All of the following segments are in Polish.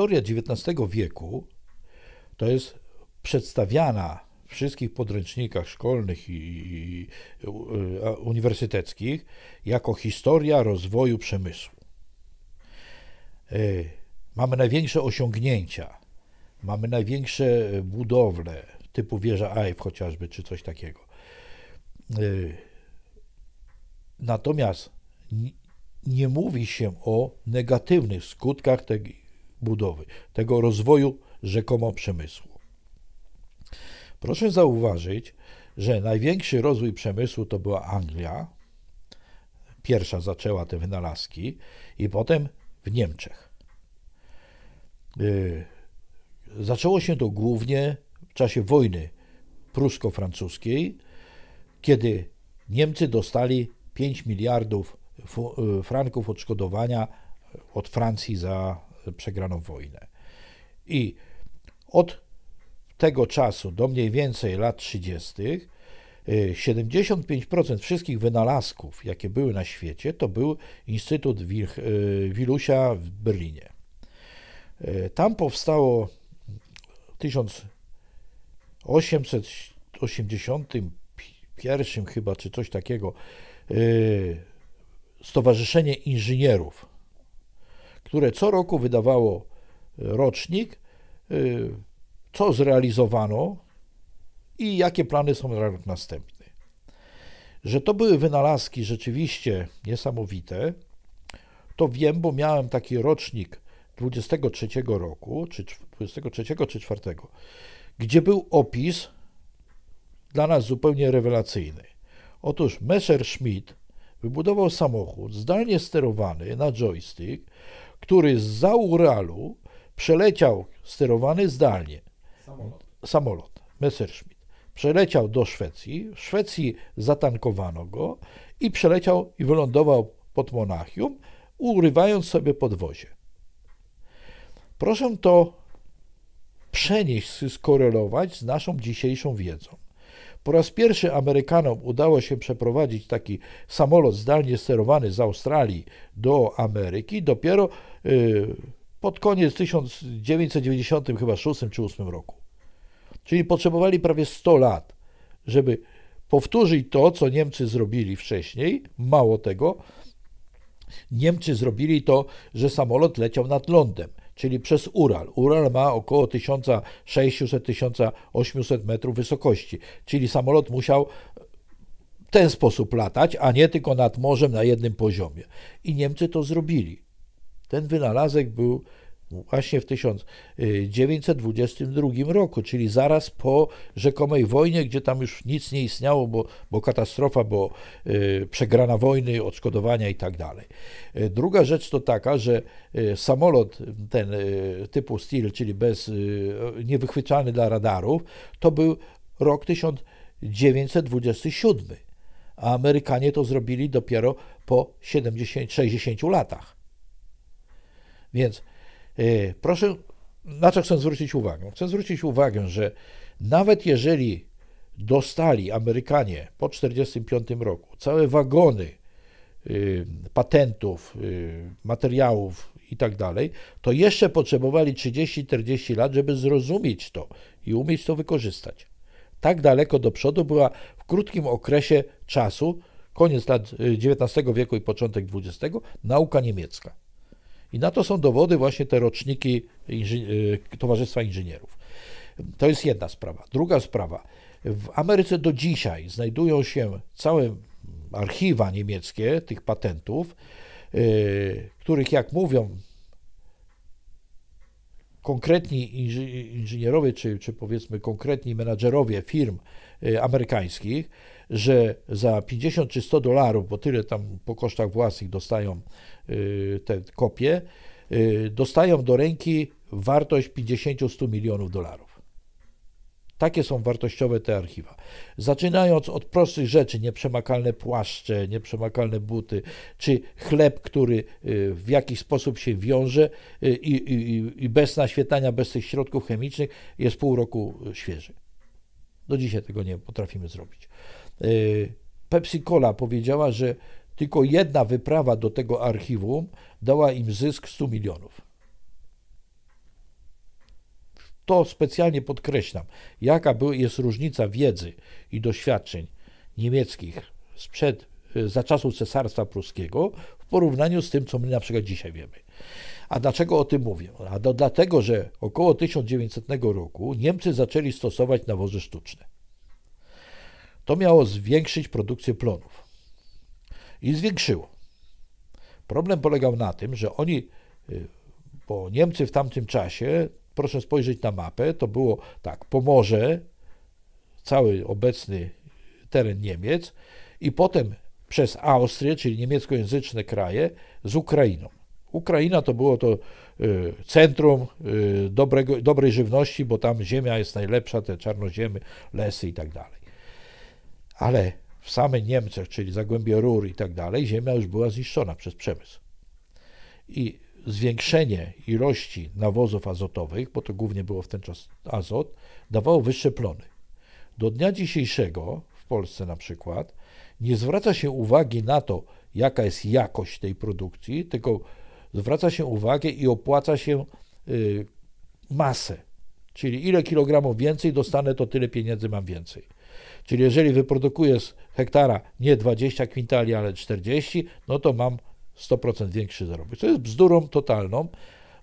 historia XIX wieku to jest przedstawiana w wszystkich podręcznikach szkolnych i e, uniwersyteckich jako historia rozwoju przemysłu. E, mamy największe osiągnięcia, mamy największe e, budowle typu wieża Eiff chociażby, czy coś takiego. Natomiast nie mówi się o negatywnych skutkach tych, budowy, tego rozwoju rzekomo przemysłu. Proszę zauważyć, że największy rozwój przemysłu to była Anglia. Pierwsza zaczęła te wynalazki, i potem w Niemczech. Y, zaczęło się to głównie w czasie wojny prusko-francuskiej, kiedy Niemcy dostali 5 miliardów y, franków odszkodowania od Francji za przegrano wojnę. I od tego czasu do mniej więcej lat 30. 75% y, wszystkich wynalazków, jakie były na świecie, to był Instytut y, Wilusia w Berlinie. Y, tam powstało w 1881 chyba, czy coś takiego, Stowarzyszenie Inżynierów które co roku wydawało e, rocznik, e, co zrealizowano i jakie plany są na rok następny. Że to były wynalazki rzeczywiście niesamowite, to wiem, bo miałem taki rocznik 23 roku, czy 23 czy 4, gdzie był opis dla nas zupełnie rewelacyjny. Otóż Messerschmitt wybudował samochód zdalnie sterowany na joystick, który z Uralu przeleciał sterowany zdalnie samolot, samolot Messerschmitt. Przeleciał do Szwecji, w Szwecji zatankowano go i przeleciał i wylądował pod Monachium, urywając sobie podwozie. Proszę to przenieść, skorelować z naszą dzisiejszą wiedzą. Po raz pierwszy Amerykanom udało się przeprowadzić taki samolot zdalnie sterowany z Australii do Ameryki dopiero y, pod koniec 1996 czy 8 roku. Czyli potrzebowali prawie 100 lat, żeby powtórzyć to, co Niemcy zrobili wcześniej. Mało tego, Niemcy zrobili to, że samolot leciał nad lądem czyli przez Ural. Ural ma około 1600-1800 metrów wysokości, czyli samolot musiał w ten sposób latać, a nie tylko nad morzem na jednym poziomie. I Niemcy to zrobili. Ten wynalazek był no, właśnie w 1922 y, roku, czyli zaraz po rzekomej wojnie, gdzie tam już nic nie istniało, bo, bo katastrofa, bo y, przegrana wojny, odszkodowania i tak dalej. Y, druga rzecz to taka, że samolot ten typu Steel, czyli bez y, dla radarów, to był rok 1927, a Amerykanie to zrobili dopiero po 70, 60 latach. Więc E, proszę, na co chcę zwrócić uwagę? Chcę zwrócić uwagę, że nawet jeżeli dostali Amerykanie po 1945 roku całe wagony e, patentów, e, materiałów i tak dalej, to jeszcze potrzebowali 30-40 lat, żeby zrozumieć to i umieć to wykorzystać. Tak daleko do przodu była w krótkim okresie czasu, koniec lat XIX wieku i początek XX, nauka niemiecka. I na to są dowody właśnie te roczniki inżynier y, Towarzystwa Inżynierów. To jest jedna sprawa. Druga sprawa. W Ameryce do dzisiaj znajdują się całe archiwa niemieckie tych patentów, y, których jak mówią konkretni inżynierowie, czy, czy powiedzmy konkretni menadżerowie firm y, amerykańskich, że za 50 czy 100 dolarów, bo tyle tam po kosztach własnych dostają y, te kopie, y, dostają do ręki wartość 50-100 milionów dolarów. Takie są wartościowe te archiwa. Zaczynając od prostych rzeczy, nieprzemakalne płaszcze, nieprzemakalne buty, czy chleb, który y, w jakiś sposób się wiąże i, i, i bez naświetlania, bez tych środków chemicznych jest pół roku świeży. Do dzisiaj tego nie potrafimy zrobić. Y, Pepsi Cola powiedziała, że tylko jedna wyprawa do tego archiwum dała im zysk 100 milionów. To specjalnie podkreślam, jaka jest różnica wiedzy i doświadczeń niemieckich sprzed, y, za czasów Cesarstwa Pruskiego w porównaniu z tym, co my na przykład dzisiaj wiemy. A dlaczego o tym mówię? A do, dlatego, że około 1900 roku Niemcy zaczęli stosować nawozy sztuczne. To miało zwiększyć produkcję plonów. I zwiększyło. Problem polegał na tym, że oni, y, bo Niemcy w tamtym czasie, proszę spojrzeć na mapę, to było tak, Pomorze, cały obecny teren Niemiec i potem przez Austrię, czyli niemieckojęzyczne kraje, z Ukrainą. Ukraina to było to y, centrum y, dobrego, dobrej żywności, bo tam ziemia jest najlepsza, te czarnoziemy, lesy i tak dalej ale w samych Niemczech, czyli zagłębie Rur i tak dalej, ziemia już była zniszczona przez przemysł. I zwiększenie ilości nawozów azotowych, bo to głównie było w ten czas azot, dawało wyższe plony. Do dnia dzisiejszego, w Polsce na przykład, nie zwraca się uwagi na to, jaka jest jakość tej produkcji, tylko zwraca się uwagę i opłaca się y, masę. Czyli ile kilogramów więcej dostanę, to tyle pieniędzy mam więcej. Czyli jeżeli wyprodukuję z hektara nie 20 kwintali, ale 40, no to mam 100% większy zarobek. To jest bzdurą totalną,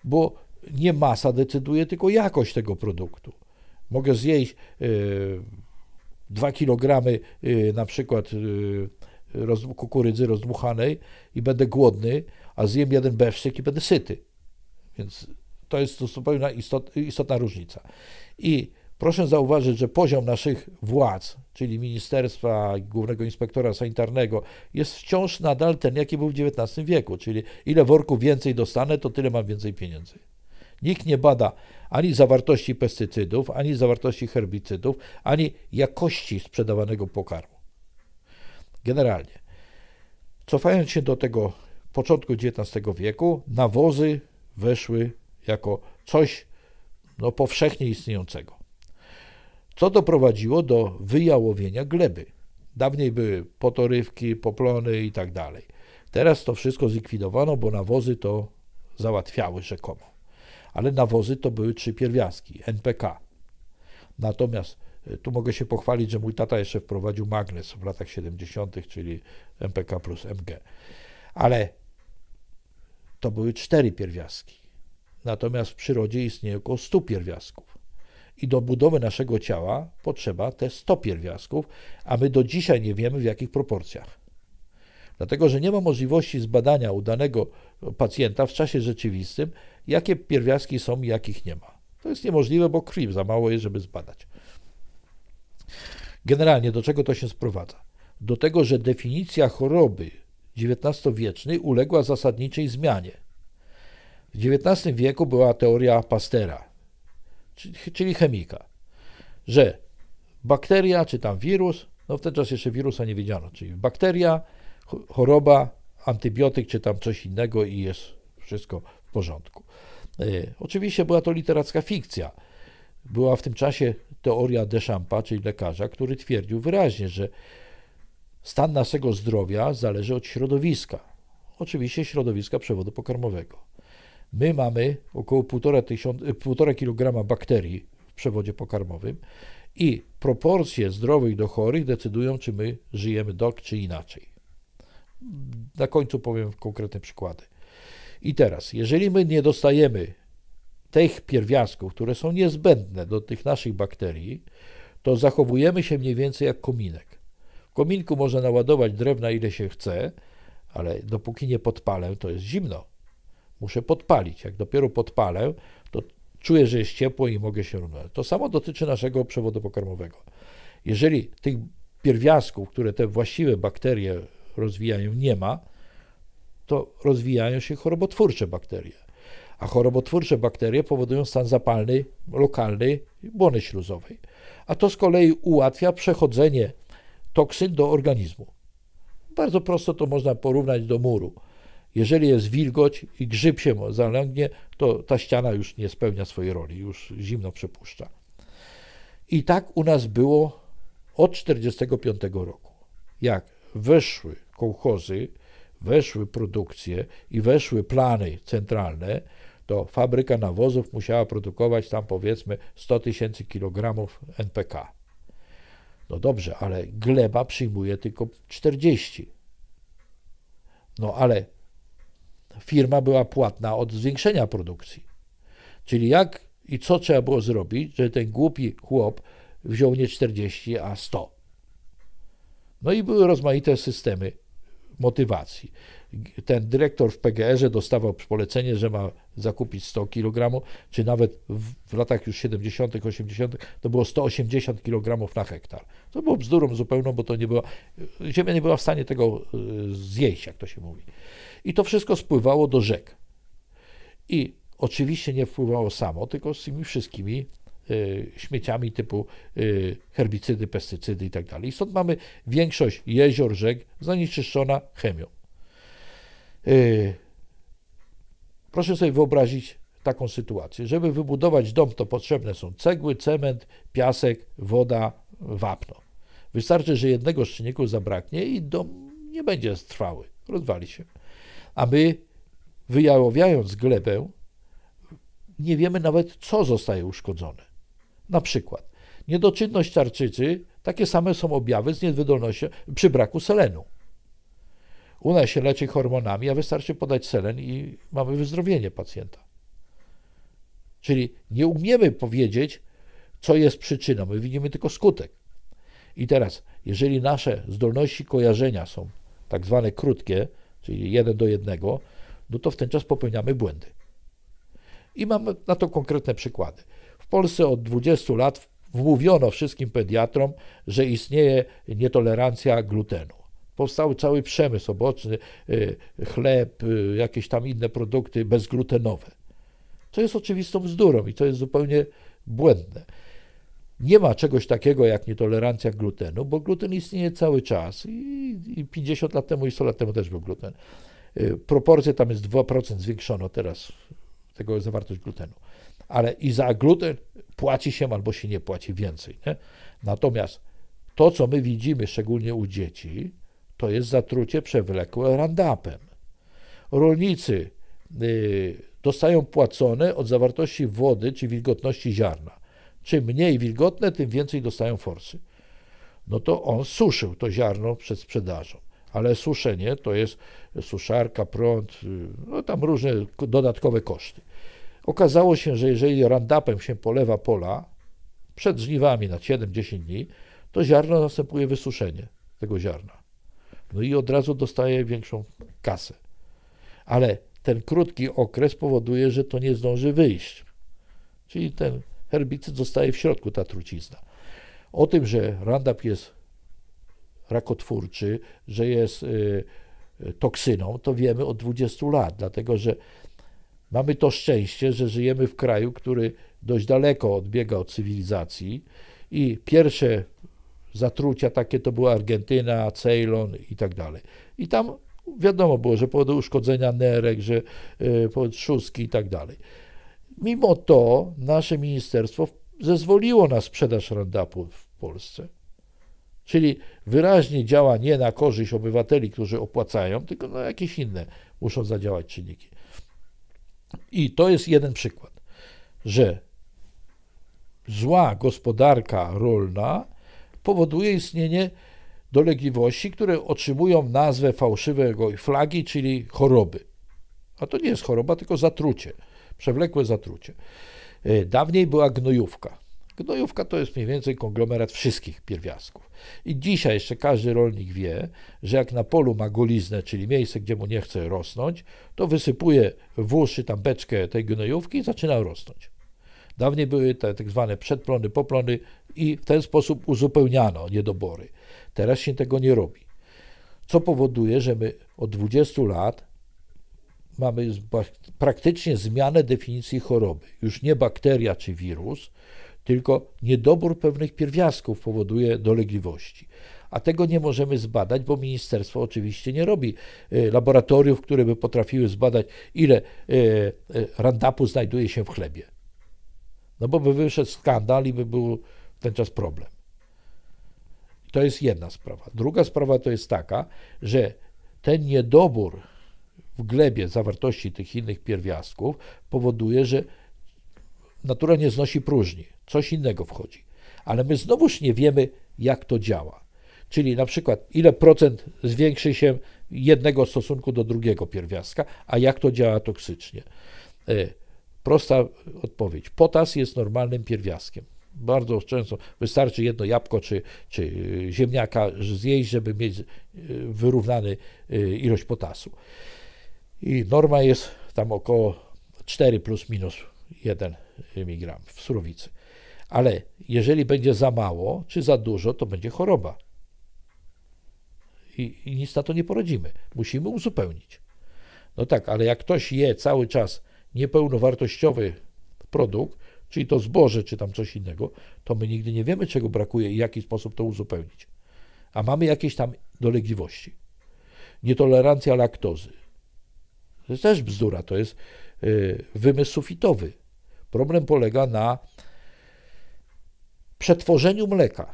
bo nie masa decyduje, tylko jakość tego produktu. Mogę zjeść yy, 2 kg na przykład y, roz, kukurydzy rozdmuchanej i będę głodny, a zjem jeden bewszyk i będę syty. Więc to jest to zupełnie istot, istotna różnica. I Proszę zauważyć, że poziom naszych władz, czyli Ministerstwa Głównego Inspektora Sanitarnego, jest wciąż nadal ten, jaki był w XIX wieku, czyli ile worków więcej dostanę, to tyle mam więcej pieniędzy. Nikt nie bada ani zawartości pestycydów, ani zawartości herbicydów, ani jakości sprzedawanego pokarmu. Generalnie, cofając się do tego początku XIX wieku, nawozy weszły jako coś no, powszechnie istniejącego co doprowadziło do wyjałowienia gleby. Dawniej były potorywki, poplony i tak dalej. Teraz to wszystko zlikwidowano, bo nawozy to załatwiały rzekomo. Ale nawozy to były trzy pierwiastki NPK. Natomiast e, tu mogę się pochwalić, że mój tata jeszcze wprowadził magnes w latach 70., czyli MPK plus MG. Ale to były cztery pierwiastki. Natomiast w przyrodzie istnieje około 100 pierwiastków. I do budowy naszego ciała potrzeba te 100 pierwiastków, a my do dzisiaj nie wiemy w jakich proporcjach. Dlatego, że nie ma możliwości zbadania udanego pacjenta w czasie rzeczywistym, jakie pierwiastki są i jakich nie ma. To jest niemożliwe, bo krwi za mało jest, żeby zbadać. Generalnie do czego to się sprowadza? Do tego, że definicja choroby XIX-wiecznej uległa zasadniczej zmianie. W XIX wieku była teoria Pastera, czyli chemika, że bakteria czy tam wirus, no w ten czas jeszcze wirusa nie wiedziano, czyli bakteria, choroba, antybiotyk czy tam coś innego i jest wszystko w porządku. E, oczywiście była to literacka fikcja. Była w tym czasie teoria Deschampa, czyli lekarza, który twierdził wyraźnie, że stan naszego zdrowia zależy od środowiska. Oczywiście środowiska przewodu pokarmowego. My mamy około 1,5 y, kg bakterii w przewodzie pokarmowym i proporcje zdrowych do chorych decydują, czy my żyjemy dok, czy inaczej. Na końcu powiem konkretne przykłady. I teraz, jeżeli my nie dostajemy tych pierwiastków, które są niezbędne do tych naszych bakterii, to zachowujemy się mniej więcej jak kominek. W kominku można naładować drewna ile się chce, ale dopóki nie podpalę, to jest zimno muszę podpalić. Jak dopiero podpalę, to czuję, że jest ciepło i mogę się runąć. To samo dotyczy naszego przewodu pokarmowego. Jeżeli tych pierwiastków, które te właściwe bakterie rozwijają, nie ma, to rozwijają się chorobotwórcze bakterie. A chorobotwórcze bakterie powodują stan zapalny lokalny błony śluzowej. A to z kolei ułatwia przechodzenie toksyn do organizmu. Bardzo prosto to można porównać do muru. Jeżeli jest wilgoć i grzyb się zalęgnie, to ta ściana już nie spełnia swojej roli, już zimno przepuszcza. I tak u nas było od 1945 roku. Jak weszły kołchozy, weszły produkcje i weszły plany centralne, to fabryka nawozów musiała produkować tam powiedzmy 100 tysięcy kilogramów NPK. No dobrze, ale gleba przyjmuje tylko 40. No ale firma była płatna od zwiększenia produkcji. Czyli jak i co trzeba było zrobić, że ten głupi chłop wziął nie 40, a 100. No i były rozmaite systemy motywacji. Ten dyrektor w PGR-ze dostawał polecenie, że ma zakupić 100 kg, czy nawet w, latach już 70., 80., to było 180 kg na hektar. To było bzdurą zupełną, bo to nie była, ziemia nie była w stanie tego y, zjeść, jak to się mówi. I to wszystko spływało do rzek. I oczywiście nie wpływało samo, tylko z tymi wszystkimi e, śmieciami typu e, herbicydy, pestycydy itd. Tak I stąd mamy większość jezior, rzek zanieczyszczona chemią. E, proszę sobie wyobrazić taką sytuację. Żeby wybudować dom, to potrzebne są cegły, cement, piasek, woda, wapno. Wystarczy, że jednego z czynników zabraknie i dom nie będzie trwały, rozwali się aby wyjałowiając glebę, nie wiemy nawet, co zostaje uszkodzone. Na przykład niedoczynność tarczycy, takie same są objawy z niewydolnością przy braku selenu. U nas się leczy hormonami, a wystarczy podać selen i mamy wyzdrowienie pacjenta. Czyli nie umiemy powiedzieć, co jest przyczyną, my widzimy tylko skutek. I teraz, jeżeli nasze zdolności kojarzenia są tak zwane krótkie, czyli 1 do 1, no to w ten czas popełniamy błędy. I mam na to konkretne przykłady. W Polsce od 20 lat wmówiono wszystkim pediatrom, że istnieje nietolerancja glutenu. Powstały cały przemysł oboczny, y, chleb, y, jakieś tam inne produkty bezglutenowe. Co jest oczywistą bzdurą i to jest zupełnie błędne. Nie ma czegoś takiego jak nietolerancja glutenu, bo gluten istnieje cały czas i, i 50 lat temu i 100 lat temu też był gluten. Y, proporcje tam jest 2% zwiększono teraz tego zawartość glutenu. Ale i za gluten płaci się albo się nie płaci więcej. Nie? Natomiast to, co my widzimy, szczególnie u dzieci, to jest zatrucie przewlekłe randapem. Rolnicy y, dostają płacone od zawartości wody czy wilgotności ziarna. Czym mniej wilgotne, tym więcej dostają forsy. No to on suszył to ziarno przed sprzedażą. Ale suszenie to jest suszarka, prąd, y, no tam różne dodatkowe koszty. Okazało się, że jeżeli randapem się polewa pola przed żniwami na 7-10 dni, to ziarno następuje wysuszenie tego ziarna. No i od razu dostaje większą kasę. Ale ten krótki okres powoduje, że to nie zdąży wyjść. Czyli ten herbicyd zostaje w środku, ta trucizna. O tym, że Roundup jest rakotwórczy, że jest y, y, toksyną, to wiemy od 20 lat, dlatego że mamy to szczęście, że żyjemy w kraju, który dość daleko odbiega od cywilizacji i pierwsze zatrucia takie to była Argentyna, Ceylon i tak dalej. I tam wiadomo było, że powodu uszkodzenia nerek, że y, trzustki i tak dalej. Mimo to nasze ministerstwo zezwoliło na sprzedaż Roundupu w Polsce. Czyli wyraźnie działa nie na korzyść obywateli, którzy opłacają, tylko na jakieś inne muszą zadziałać czynniki. I to jest jeden przykład, że zła gospodarka rolna powoduje istnienie dolegliwości, które otrzymują nazwę fałszywego flagi, czyli choroby. A to nie jest choroba, tylko zatrucie przewlekłe zatrucie. Y, dawniej była gnojówka. Gnojówka to jest mniej więcej konglomerat wszystkich pierwiastków. I dzisiaj jeszcze każdy rolnik wie, że jak na polu ma goliznę, czyli miejsce, gdzie mu nie chce rosnąć, to wysypuje w uszy tam beczkę tej gnojówki i zaczyna rosnąć. Dawniej były te tak zwane przedplony, poplony i w ten sposób uzupełniano niedobory. Teraz się tego nie robi. Co powoduje, że my od 20 lat mamy praktycznie zmianę definicji choroby. Już nie bakteria czy wirus, tylko niedobór pewnych pierwiastków powoduje dolegliwości. A tego nie możemy zbadać, bo ministerstwo oczywiście nie robi y, laboratoriów, które by potrafiły zbadać, ile y, y, randapu znajduje się w chlebie. No bo by wyszedł skandal i by był w ten czas problem. To jest jedna sprawa. Druga sprawa to jest taka, że ten niedobór w glebie zawartości tych innych pierwiastków powoduje, że natura nie znosi próżni, coś innego wchodzi. Ale my znowuż nie wiemy, jak to działa. Czyli na przykład, ile procent zwiększy się jednego w stosunku do drugiego pierwiastka, a jak to działa toksycznie. E, prosta odpowiedź. Potas jest normalnym pierwiastkiem. Bardzo często wystarczy jedno jabłko czy, czy ziemniaka zjeść, żeby mieć e, wyrównany e, ilość potasu. I norma jest tam około 4 plus minus 1 mg w surowicy. Ale jeżeli będzie za mało czy za dużo, to będzie choroba. I, i nic na to nie poradzimy. Musimy uzupełnić. No tak, ale jak ktoś je cały czas niepełnowartościowy produkt, czyli to zboże, czy tam coś innego, to my nigdy nie wiemy, czego brakuje i w jaki sposób to uzupełnić. A mamy jakieś tam dolegliwości. Nietolerancja laktozy, to jest też bzdura, to jest y, wymysł sufitowy. Problem polega na przetworzeniu mleka.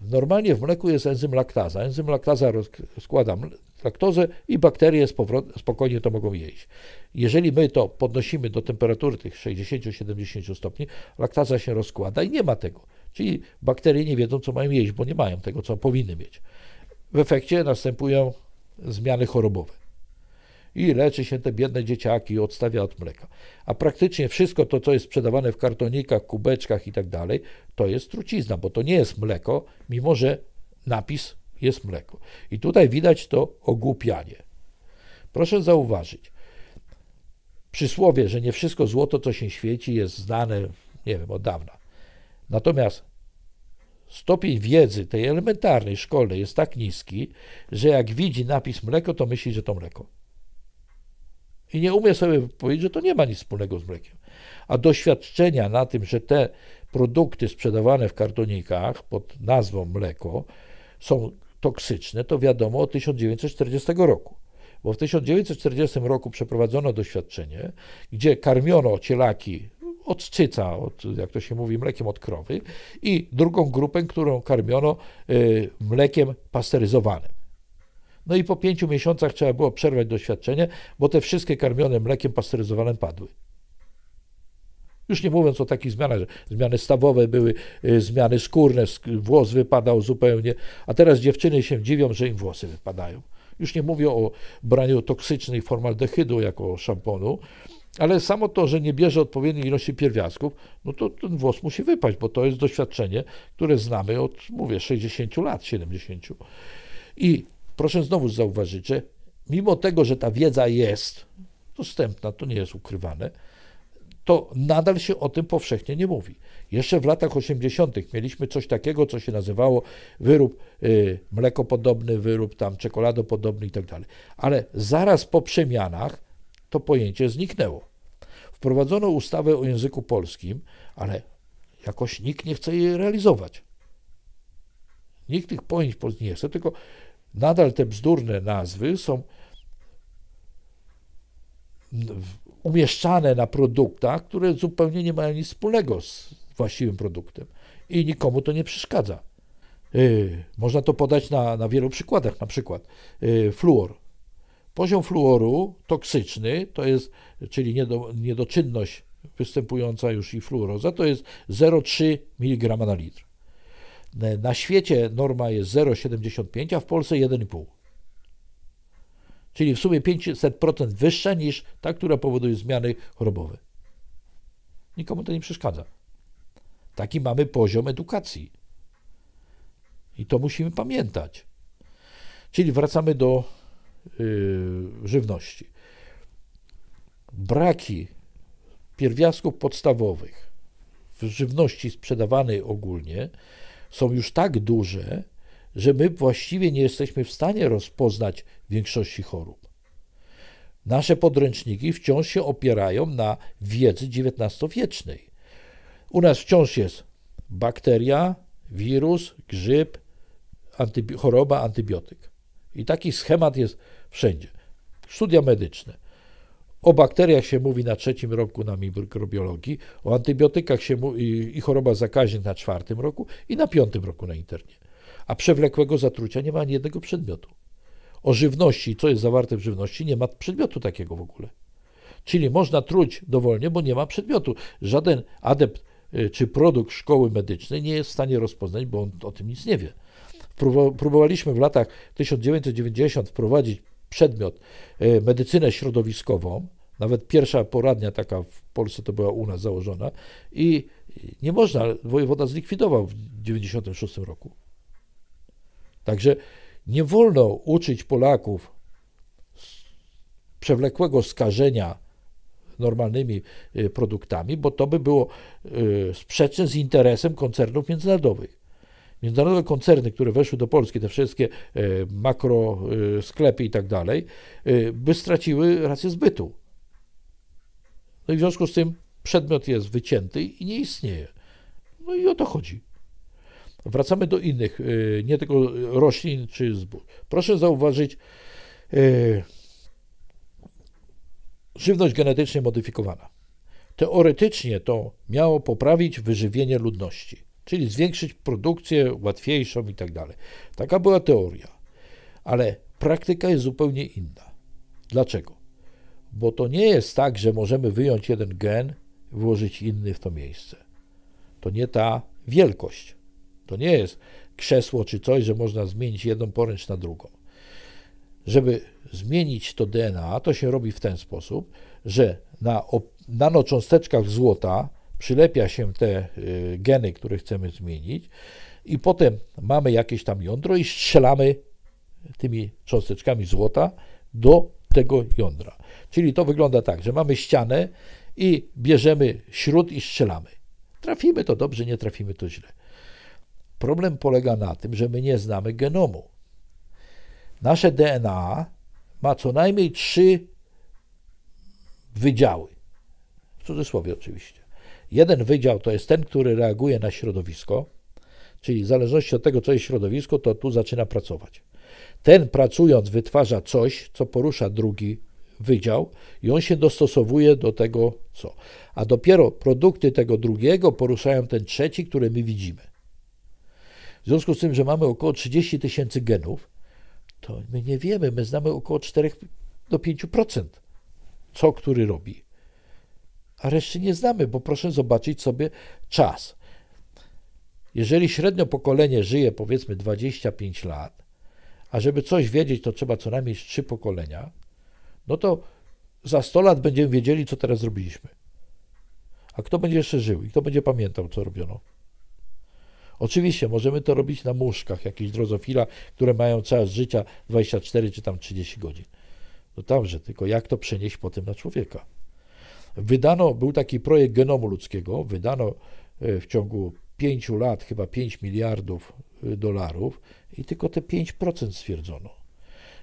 Normalnie w mleku jest enzym laktaza. Enzym laktaza składa laktozę i bakterie spokojnie to mogą jeść. Jeżeli my to podnosimy do temperatury tych 60-70 stopni, laktaza się rozkłada i nie ma tego. Czyli bakterie nie wiedzą, co mają jeść, bo nie mają tego, co powinny mieć. W efekcie następują zmiany chorobowe i leczy się te biedne dzieciaki, odstawia od mleka. A praktycznie wszystko to, co jest sprzedawane w kartonikach, kubeczkach i tak dalej, to jest trucizna, bo to nie jest mleko, mimo że napis jest mleko. I tutaj widać to ogłupianie. Proszę zauważyć, przysłowie, że nie wszystko złoto, co się świeci, jest znane, nie wiem, od dawna. Natomiast stopień wiedzy tej elementarnej, szkolnej jest tak niski, że jak widzi napis mleko, to myśli, że to mleko. I nie umiem sobie powiedzieć, że to nie ma nic wspólnego z mlekiem. A doświadczenia na tym, że te produkty sprzedawane w kartonikach pod nazwą mleko są toksyczne, to wiadomo od 1940 roku. Bo w 1940 roku przeprowadzono doświadczenie, gdzie karmiono cielaki od od, jak to się mówi, mlekiem od krowy i drugą grupę, którą karmiono y, mlekiem pasteryzowanym. No i po pięciu miesiącach trzeba było przerwać doświadczenie, bo te wszystkie karmione mlekiem pasteryzowanym padły. Już nie mówiąc o takich zmianach, że zmiany stawowe były, y, zmiany skórne, włos wypadał zupełnie, a teraz dziewczyny się dziwią, że im włosy wypadają. Już nie mówię o braniu toksycznej formaldehydu jako szamponu, ale samo to, że nie bierze odpowiedniej ilości pierwiastków, no to ten włos musi wypaść, bo to jest doświadczenie, które znamy od, mówię, 60 lat, 70. I proszę znowu zauważyć, że mimo tego, że ta wiedza jest dostępna, to nie jest ukrywane, to nadal się o tym powszechnie nie mówi. Jeszcze w latach 80. mieliśmy coś takiego, co się nazywało wyrób yy, mlekopodobny, wyrób tam czekoladopodobny i tak dalej. Ale zaraz po przemianach to pojęcie zniknęło. Wprowadzono ustawę o języku polskim, ale jakoś nikt nie chce jej realizować. Nikt tych pojęć nie chce, tylko Nadal te bzdurne nazwy są umieszczane na produktach, które zupełnie nie mają nic wspólnego z właściwym produktem i nikomu to nie przeszkadza. Y, można to podać na, na wielu przykładach, na przykład y, fluor. Poziom fluoru toksyczny, to jest, czyli niedo, niedoczynność występująca już i fluoroza, to jest 0,3 mg na litr. Na świecie norma jest 0,75, a w Polsce 1,5. Czyli w sumie 500% wyższa niż ta, która powoduje zmiany chorobowe. Nikomu to nie przeszkadza. Taki mamy poziom edukacji. I to musimy pamiętać. Czyli wracamy do yy, żywności. Braki pierwiastków podstawowych w żywności sprzedawanej ogólnie są już tak duże, że my właściwie nie jesteśmy w stanie rozpoznać większości chorób. Nasze podręczniki wciąż się opierają na wiedzy XIX-wiecznej. U nas wciąż jest bakteria, wirus, grzyb, antybi choroba, antybiotyk. I taki schemat jest wszędzie. Studia medyczne. O bakteriach się mówi na trzecim roku na mikrobiologii, o antybiotykach się mówi, i chorobach zakaźnych na czwartym roku i na piątym roku na internie. A przewlekłego zatrucia nie ma ani jednego przedmiotu. O żywności, co jest zawarte w żywności, nie ma przedmiotu takiego w ogóle. Czyli można truć dowolnie, bo nie ma przedmiotu. Żaden adept y, czy produkt szkoły medycznej nie jest w stanie rozpoznać, bo on o tym nic nie wie. Próbowaliśmy w latach 1990 wprowadzić przedmiot y, medycynę środowiskową, nawet pierwsza poradnia taka w Polsce to była u nas założona i nie można, wojewoda zlikwidował w 1996 roku. Także nie wolno uczyć Polaków przewlekłego skażenia normalnymi y, produktami, bo to by było y, sprzeczne z interesem koncernów międzynarodowych międzynarodowe koncerny, które weszły do Polski, te wszystkie e, makro e, sklepy i tak dalej, e, by straciły rację zbytu. No i w związku z tym przedmiot jest wycięty i nie istnieje. No i o to chodzi. Wracamy do innych, nie tylko roślin czy zbóż. Proszę zauważyć, żywność genetycznie modyfikowana. Teoretycznie to miało poprawić wyżywienie ludności czyli zwiększyć produkcję łatwiejszą i tak dalej. Taka była teoria, ale praktyka jest zupełnie inna. Dlaczego? Bo to nie jest tak, że możemy wyjąć jeden gen, włożyć inny w to miejsce. To nie ta wielkość. To nie jest krzesło czy coś, że można zmienić jedną poręcz na drugą. Żeby zmienić to DNA, to się robi w ten sposób, że na nanocząsteczkach złota przylepia się te y, geny, które chcemy zmienić, i potem mamy jakieś tam jądro i strzelamy tymi cząsteczkami złota do tego jądra. Czyli to wygląda tak, że mamy ścianę i bierzemy śród i strzelamy. Trafimy to dobrze, nie trafimy to źle. Problem polega na tym, że my nie znamy genomu. Nasze DNA ma co najmniej trzy wydziały. W cudzysłowie oczywiście. Jeden wydział to jest ten, który reaguje na środowisko, czyli w zależności od tego, co jest środowisko, to tu zaczyna pracować. Ten pracując wytwarza coś, co porusza drugi wydział i on się dostosowuje do tego, co. A dopiero produkty tego drugiego poruszają ten trzeci, który my widzimy. W związku z tym, że mamy około 30 tysięcy genów, to my nie wiemy, my znamy około 4 do 5%, co który robi a reszty nie znamy, bo proszę zobaczyć sobie czas. Jeżeli średnio pokolenie żyje powiedzmy 25 lat, a żeby coś wiedzieć, to trzeba co najmniej trzy pokolenia, no to za 100 lat będziemy wiedzieli, co teraz zrobiliśmy. A kto będzie jeszcze żył i kto będzie pamiętał, co robiono? Oczywiście możemy to robić na muszkach jakichś drozofila, które mają czas życia 24 czy tam 30 godzin. No tamże, tylko jak to przenieść potem na człowieka? Wydano, był taki projekt genomu ludzkiego, wydano e, w ciągu 5 lat chyba 5 miliardów e, dolarów i tylko te 5% stwierdzono.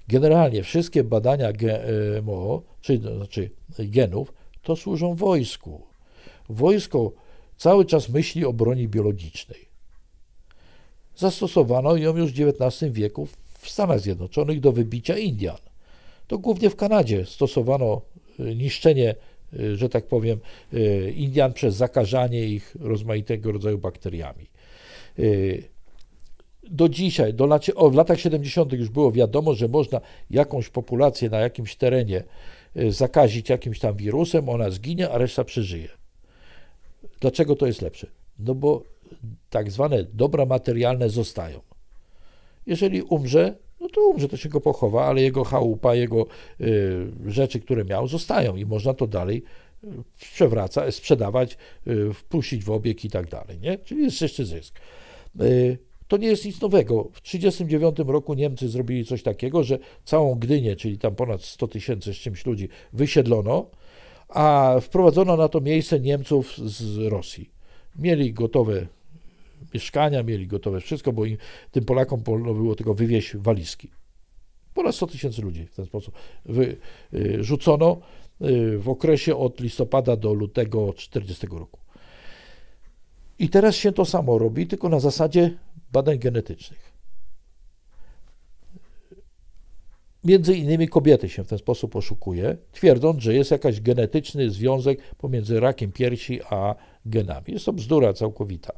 Generalnie wszystkie badania GMO, czyli no, znaczy genów, to służą wojsku. Wojsko cały czas myśli o broni biologicznej. Zastosowano ją już w XIX wieku w Stanach Zjednoczonych do wybicia Indian. To głównie w Kanadzie stosowano e, niszczenie Y, że tak powiem, y, Indian przez zakażanie ich rozmaitego rodzaju bakteriami. Y, do dzisiaj, do lat, o, w latach 70. już było wiadomo, że można jakąś populację na jakimś terenie zakazić jakimś tam wirusem, ona zginie, a reszta przeżyje. Dlaczego to jest lepsze? No bo tak zwane dobra materialne zostają. Jeżeli umrze, no to umrze, to się go pochowa, ale jego chałupa, jego y, rzeczy, które miał, zostają i można to dalej y, przewracać, sprzedawać, y, wpuścić w obieg i tak dalej, nie? Czyli jest jeszcze zysk. Y, to nie jest nic nowego. W 1939 roku Niemcy zrobili coś takiego, że całą Gdynię, czyli tam ponad 100 tysięcy z czymś ludzi, wysiedlono, a wprowadzono na to miejsce Niemców z Rosji. Mieli gotowe mieszkania, mieli gotowe wszystko, bo im, tym Polakom wolno było tylko wywieźć walizki. Ponad 100 tysięcy ludzi w ten sposób wyrzucono y, w okresie od listopada do lutego 40 roku. I teraz się to samo robi, tylko na zasadzie badań genetycznych. Między innymi kobiety się w ten sposób oszukuje, twierdząc, że jest jakiś genetyczny związek pomiędzy rakiem piersi a genami. Jest to bzdura całkowita.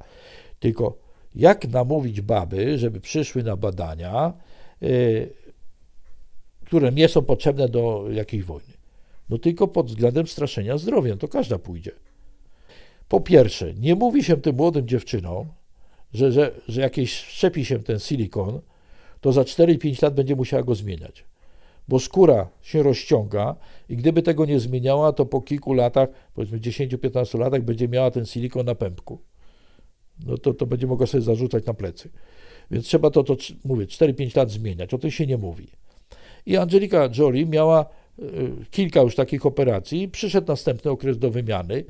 Tylko jak namówić baby, żeby przyszły na badania, y, które nie są potrzebne do jakiejś wojny? No tylko pod względem straszenia zdrowiem, no to każda pójdzie. Po pierwsze, nie mówi się tym młodym dziewczynom, że, że, że jakieś szczepi się ten silikon, to za 4-5 lat będzie musiała go zmieniać. Bo skóra się rozciąga i gdyby tego nie zmieniała, to po kilku latach, powiedzmy 10-15 latach, będzie miała ten silikon na pępku no to, to będzie mogła sobie zarzucać na plecy. Więc trzeba to, to mówię, 4-5 lat zmieniać, o tym się nie mówi. I Angelika Jolie miała e, kilka już takich operacji, przyszedł następny okres do wymiany.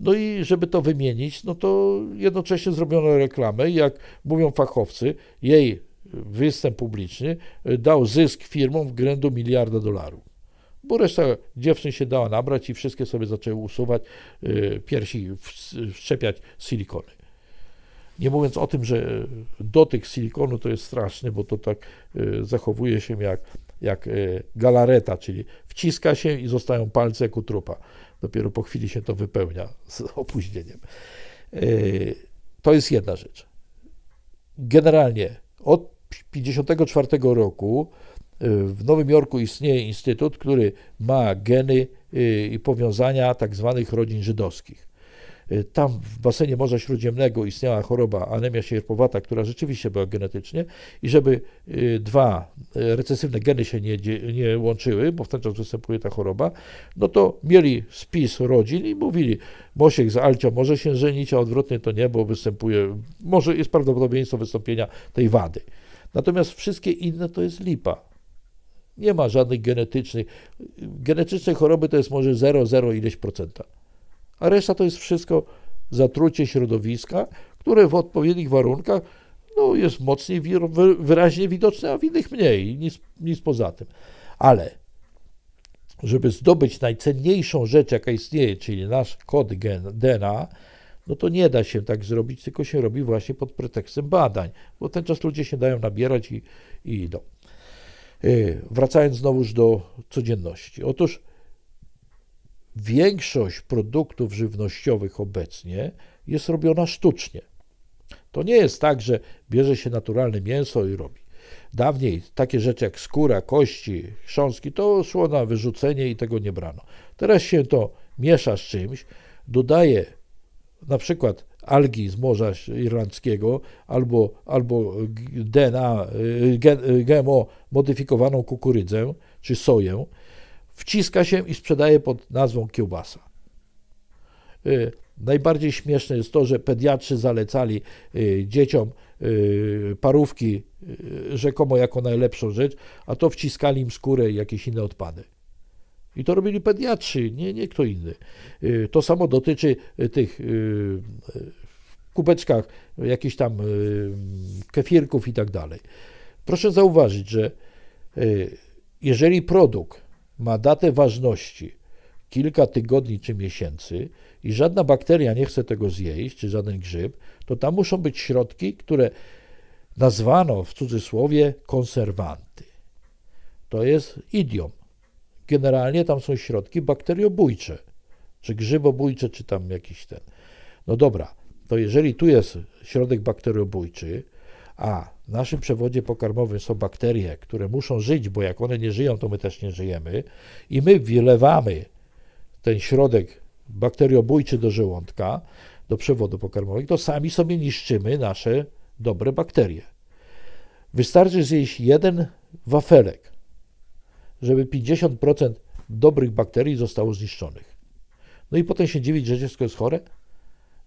No i żeby to wymienić, no to jednocześnie zrobiono reklamę. Jak mówią fachowcy, jej występ publiczny e, dał zysk firmom w grędu miliarda dolarów. Bo reszta dziewczyn się dała nabrać i wszystkie sobie zaczęły usuwać e, piersi, wszczepiać silikony. Nie mówiąc o tym, że dotyk silikonu to jest straszny, bo to tak e, zachowuje się jak, jak e, galareta, czyli wciska się i zostają palce jak u trupa. Dopiero po chwili się to wypełnia z opóźnieniem. E, to jest jedna rzecz. Generalnie od 1954 roku w Nowym Jorku istnieje instytut, który ma geny i powiązania tak zwanych rodzin żydowskich. Y, tam w basenie Morza Śródziemnego istniała choroba anemia sierpowata, która rzeczywiście była genetycznie i żeby y, dwa y, recesywne geny się nie, nie łączyły, bo w ten czas występuje ta choroba, no to mieli spis rodzin i mówili, Mosiek z Alcią może się żenić, a odwrotnie to nie, bo występuje, może jest prawdopodobieństwo wystąpienia tej wady. Natomiast wszystkie inne to jest lipa. Nie ma żadnych genetycznych. Genetyczne choroby to jest może 0,0 ileś procenta. A reszta to jest wszystko zatrucie środowiska, które w odpowiednich warunkach no, jest mocniej, wyraźnie widoczne, a w innych mniej, nic, nic poza tym. Ale żeby zdobyć najcenniejszą rzecz, jaka istnieje, czyli nasz kod DNA, no to nie da się tak zrobić, tylko się robi właśnie pod pretekstem badań, bo ten czas ludzie się dają nabierać i, i idą. Y, wracając znowuż do codzienności. Otóż większość produktów żywnościowych obecnie jest robiona sztucznie. To nie jest tak, że bierze się naturalne mięso i robi. Dawniej takie rzeczy jak skóra, kości, chrząstki, to szło na wyrzucenie i tego nie brano. Teraz się to miesza z czymś, dodaje na przykład algi z Morza Irlandzkiego albo, albo DNA, y, GMO y, modyfikowaną kukurydzę czy soję wciska się i sprzedaje pod nazwą kiełbasa. Y, najbardziej śmieszne jest to, że pediatrzy zalecali y, dzieciom y, parówki rzekomo jako najlepszą rzecz, a to wciskali im skórę i jakieś inne odpady. I to robili pediatrzy, nie, nie kto inny. To samo dotyczy tych kubeczkach, jakichś tam kefirków i tak dalej. Proszę zauważyć, że jeżeli produkt ma datę ważności kilka tygodni czy miesięcy i żadna bakteria nie chce tego zjeść, czy żaden grzyb, to tam muszą być środki, które nazwano w cudzysłowie konserwanty. To jest idiom. Generalnie tam są środki bakteriobójcze, czy grzybobójcze, czy tam jakiś ten. No dobra, to jeżeli tu jest środek bakteriobójczy, a w naszym przewodzie pokarmowym są bakterie, które muszą żyć, bo jak one nie żyją, to my też nie żyjemy. I my wylewamy ten środek bakteriobójczy do żołądka, do przewodu pokarmowego, to sami sobie niszczymy nasze dobre bakterie. Wystarczy zjeść jeden wafelek, żeby 50% dobrych bakterii zostało zniszczonych. No i potem się dziwić, że dziecko jest chore,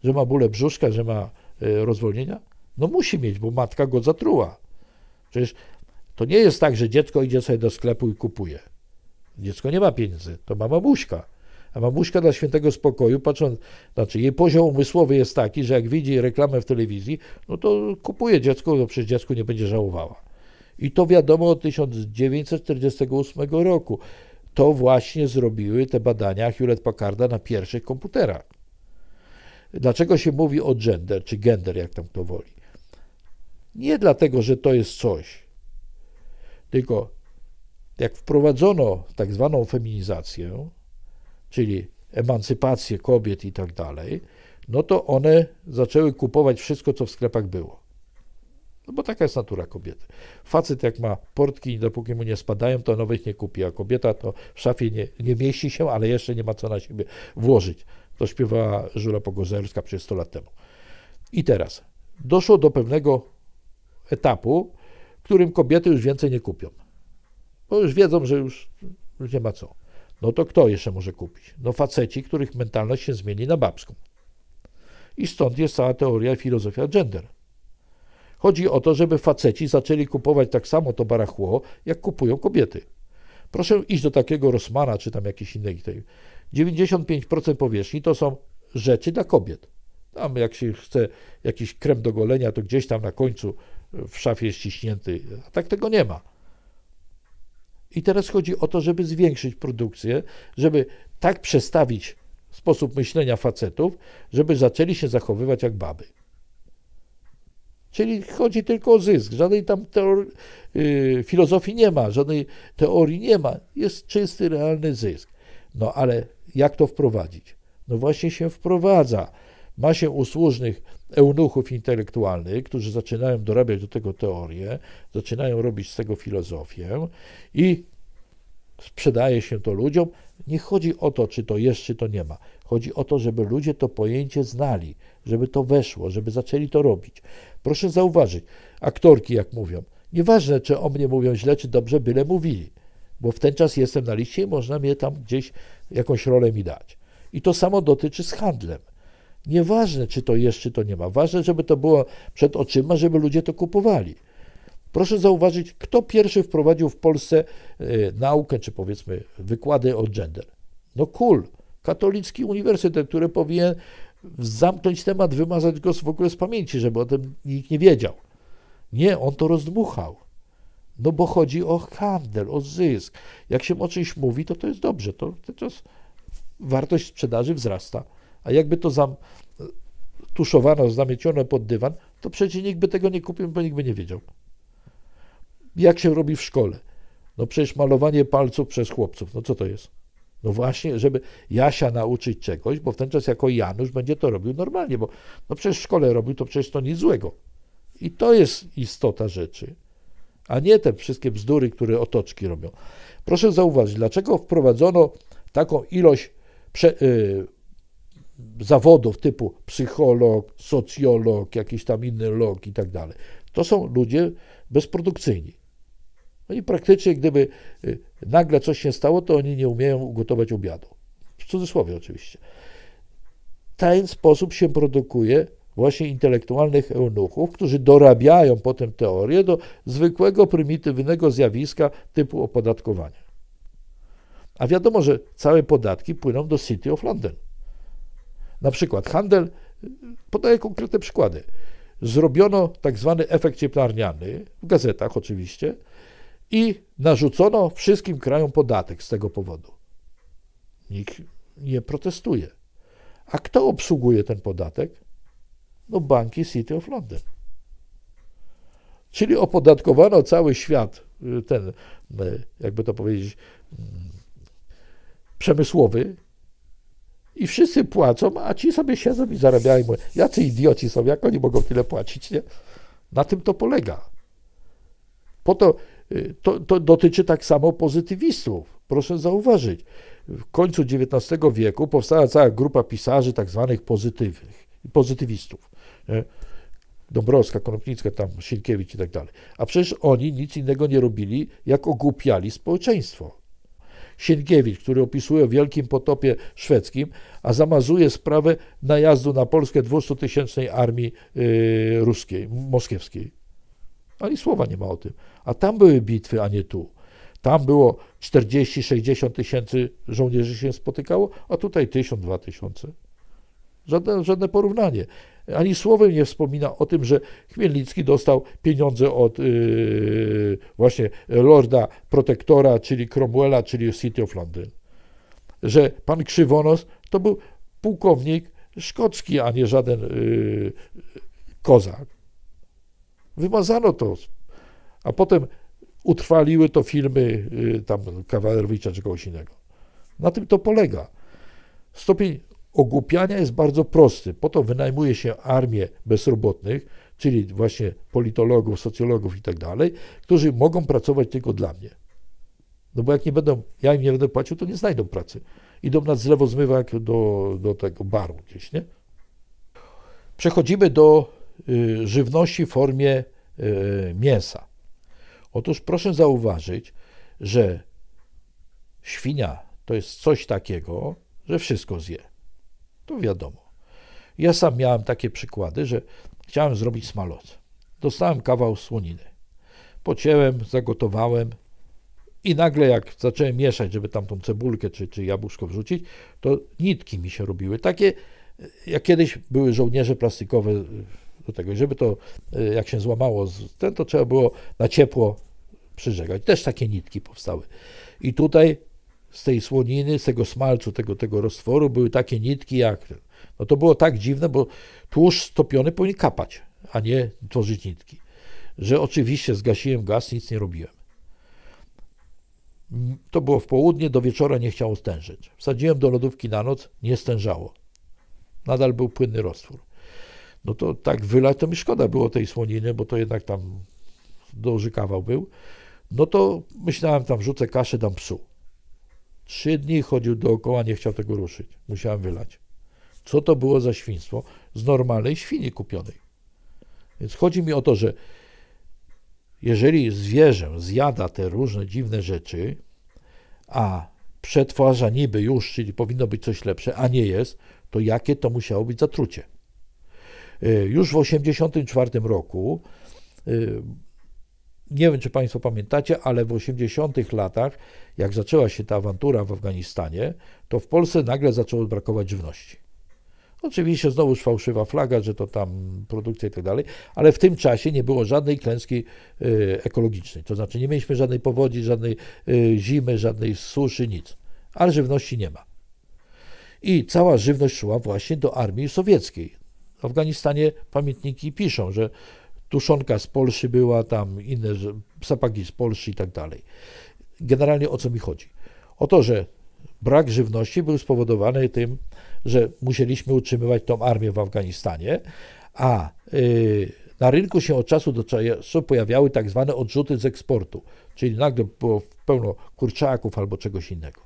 że ma bóle brzuszka, że ma e, rozwolnienia. No musi mieć, bo matka go zatruła. Przecież to nie jest tak, że dziecko idzie sobie do sklepu i kupuje. Dziecko nie ma pieniędzy, to ma mamuśka. A mamuśka dla świętego spokoju, patrząc, znaczy jej poziom umysłowy jest taki, że jak widzi reklamę w telewizji, no to kupuje dziecko, bo no przecież dziecku nie będzie żałowała. I to wiadomo od 1948 roku. To właśnie zrobiły te badania Hewlett Packarda na pierwszych komputerach. Dlaczego się mówi o gender, czy gender, jak tam kto woli? Nie dlatego, że to jest coś, tylko jak wprowadzono tak zwaną feminizację, czyli emancypację kobiet i tak dalej, no to one zaczęły kupować wszystko, co w sklepach było. No bo taka jest natura kobiety. Facet jak ma portki i dopóki mu nie spadają, to nowych nie kupi, a kobieta to w szafie nie, nie mieści się, ale jeszcze nie ma co na siebie włożyć. To śpiewała Żula Pogorzelska przez 100 lat temu. I teraz doszło do pewnego etapu, w którym kobiety już więcej nie kupią. Bo już wiedzą, że już, już nie ma co. No to kto jeszcze może kupić? No faceci, których mentalność się zmieni na babską. I stąd jest cała teoria i filozofia gender. Chodzi o to, żeby faceci zaczęli kupować tak samo to barachło, jak kupują kobiety. Proszę iść do takiego Rossmana, czy tam jakiejś innej 95% powierzchni to są rzeczy dla kobiet. Tam jak się chce jakiś krem do golenia, to gdzieś tam na końcu w szafie ściśnięty, a tak tego nie ma. I teraz chodzi o to, żeby zwiększyć produkcję, żeby tak przestawić sposób myślenia facetów, żeby zaczęli się zachowywać jak baby. Czyli chodzi tylko o zysk. Żadnej tam teorii, yy, filozofii nie ma, żadnej teorii nie ma. Jest czysty, realny zysk. No ale jak to wprowadzić? No właśnie się wprowadza. Ma się usłużnych eunuchów intelektualnych, którzy zaczynają dorabiać do tego teorię, zaczynają robić z tego filozofię i sprzedaje się to ludziom. Nie chodzi o to, czy to jest, czy to nie ma. Chodzi o to, żeby ludzie to pojęcie znali, żeby to weszło, żeby zaczęli to robić. Proszę zauważyć, aktorki, jak mówią, nieważne, czy o mnie mówią źle, czy dobrze, byle mówili, bo w ten czas jestem na liście i można mnie tam gdzieś jakąś rolę mi dać. I to samo dotyczy z handlem. Nieważne, czy to jest, czy to nie ma. Ważne, żeby to było przed oczyma, żeby ludzie to kupowali. Proszę zauważyć, kto pierwszy wprowadził w Polsce y, naukę, czy powiedzmy wykłady o gender. No kul, katolicki uniwersytet, który powinien zamknąć temat, wymazać go w ogóle z pamięci, żeby o tym nikt nie wiedział. Nie, on to rozdmuchał. No bo chodzi o handel, o zysk. Jak się o czymś mówi, to to jest dobrze. To, to jest, wartość sprzedaży wzrasta. A jakby to zam, zamieciono pod dywan, to przecież nikt by tego nie kupił, bo nikt by nie wiedział. Jak się robi w szkole? No przecież malowanie palców przez chłopców, no co to jest? No właśnie, żeby Jasia nauczyć czegoś, bo w ten czas jako Janusz będzie to robił normalnie, bo no przecież w szkole robił, to przecież to nic złego. I to jest istota rzeczy, a nie te wszystkie bzdury, które otoczki robią. Proszę zauważyć, dlaczego wprowadzono taką ilość prze, yy, zawodów typu psycholog, socjolog, jakiś tam inny log i tak dalej. To są ludzie bezprodukcyjni. Oni no praktycznie, gdyby y, nagle coś się stało, to oni nie umieją ugotować obiadu. W cudzysłowie oczywiście. Ten sposób się produkuje właśnie intelektualnych eunuchów, którzy dorabiają potem teorię do zwykłego, prymitywnego zjawiska typu opodatkowania. A wiadomo, że całe podatki płyną do City of London. Na przykład handel, podaję konkretne przykłady. Zrobiono tak zwany efekt cieplarniany, w gazetach oczywiście, i narzucono wszystkim krajom podatek z tego powodu. Nikt nie protestuje. A kto obsługuje ten podatek? No banki City of London. Czyli opodatkowano cały świat, y, ten, y, jakby to powiedzieć, mm, przemysłowy, i wszyscy płacą, a ci sobie siedzą i zarabiają. Jacy idioci są, jak oni mogą tyle płacić, nie? Na tym to polega. Po to, y, to, to dotyczy tak samo pozytywistów. Proszę zauważyć, w końcu XIX wieku powstała cała grupa pisarzy tak zwanych pozytywnych, pozytywistów. Nie? Dąbrowska, Konopnicka, tam Sienkiewicz i tak dalej. A przecież oni nic innego nie robili, jak ogłupiali społeczeństwo. Sienkiewicz, który opisuje o wielkim potopie szwedzkim, a zamazuje sprawę najazdu na Polskę 200-tysięcznej armii y, ruskiej, moskiewskiej. Ani no słowa nie ma o tym. A tam były bitwy, a nie tu. Tam było 40-60 tysięcy żołnierzy się spotykało, a tutaj 1000-2000. Żadne, żadne porównanie ani słowem nie wspomina o tym, że Chmielnicki dostał pieniądze od yy, właśnie lorda protektora, czyli Cromwella, czyli City of London. Że pan Krzywonos to był pułkownik szkocki, a nie żaden yy, kozak. Wymazano to. A potem utrwaliły to filmy yy, tam Kawalerowicza czy kogoś innego. Na tym to polega. Stopień ogłupiania jest bardzo prosty. Po to wynajmuje się armię bezrobotnych, czyli właśnie politologów, socjologów i tak dalej, którzy mogą pracować tylko dla mnie. No bo jak nie będą, ja im nie będę płacił, to nie znajdą pracy. Idą na zlewo zmywak do, do tego baru gdzieś, nie? Przechodzimy do y, żywności w formie y, mięsa. Otóż proszę zauważyć, że świnia to jest coś takiego, że wszystko zje. To wiadomo. Ja sam miałem takie przykłady, że chciałem zrobić smalot. Dostałem kawał słoniny. Pociąłem, zagotowałem i nagle jak zacząłem mieszać, żeby tam tą cebulkę czy, czy jabłuszko wrzucić, to nitki mi się robiły. Takie, e, jak kiedyś były żołnierze plastikowe e, do tego. żeby to, e, jak się złamało ten, to trzeba było na ciepło przyżegać. Też takie nitki powstały. I tutaj z tej słoniny, z tego smalcu, tego, tego roztworu były takie nitki jak... No to było tak dziwne, bo tłuszcz stopiony powinien kapać, a nie tworzyć nitki. Że oczywiście zgasiłem gaz, nic nie robiłem. Mm, to było w południe, do wieczora nie chciało stężyć. Wsadziłem do lodówki na noc, nie stężało. Nadal był płynny roztwór. No to tak wylać, to mi szkoda było tej słoniny, bo to jednak tam duży kawał był. No to myślałem, tam rzucę kaszę, dam psu. Trzy dni chodził dookoła, nie chciał tego ruszyć. Musiałem wylać. Co to było za świństwo? Z normalnej świni kupionej. Więc chodzi mi o to, że jeżeli zwierzę zjada te różne dziwne rzeczy, a przetwarza niby już, czyli powinno być coś lepsze, a nie jest, to jakie to musiało być zatrucie? Y, już w 1984 roku y, nie wiem, czy Państwo pamiętacie, ale w 80 latach, jak zaczęła się ta awantura w Afganistanie, to w Polsce nagle zaczęło brakować żywności. Oczywiście znowuż fałszywa flaga, że to tam produkcja i tak dalej, ale w tym czasie nie było żadnej klęski y, ekologicznej. To znaczy nie mieliśmy żadnej powodzi, żadnej y, zimy, żadnej suszy, nic. Ale żywności nie ma. I cała żywność szła właśnie do armii sowieckiej. W Afganistanie pamiętniki piszą, że tuszonka z Polszy była, tam inne sapagi z Polszy i tak dalej. Generalnie o co mi chodzi? O to, że brak żywności był spowodowany tym, że musieliśmy utrzymywać tą armię w Afganistanie, a y, na rynku się od czasu do czasu pojawiały tak zwane odrzuty z eksportu, czyli nagle było pełno kurczaków albo czegoś innego.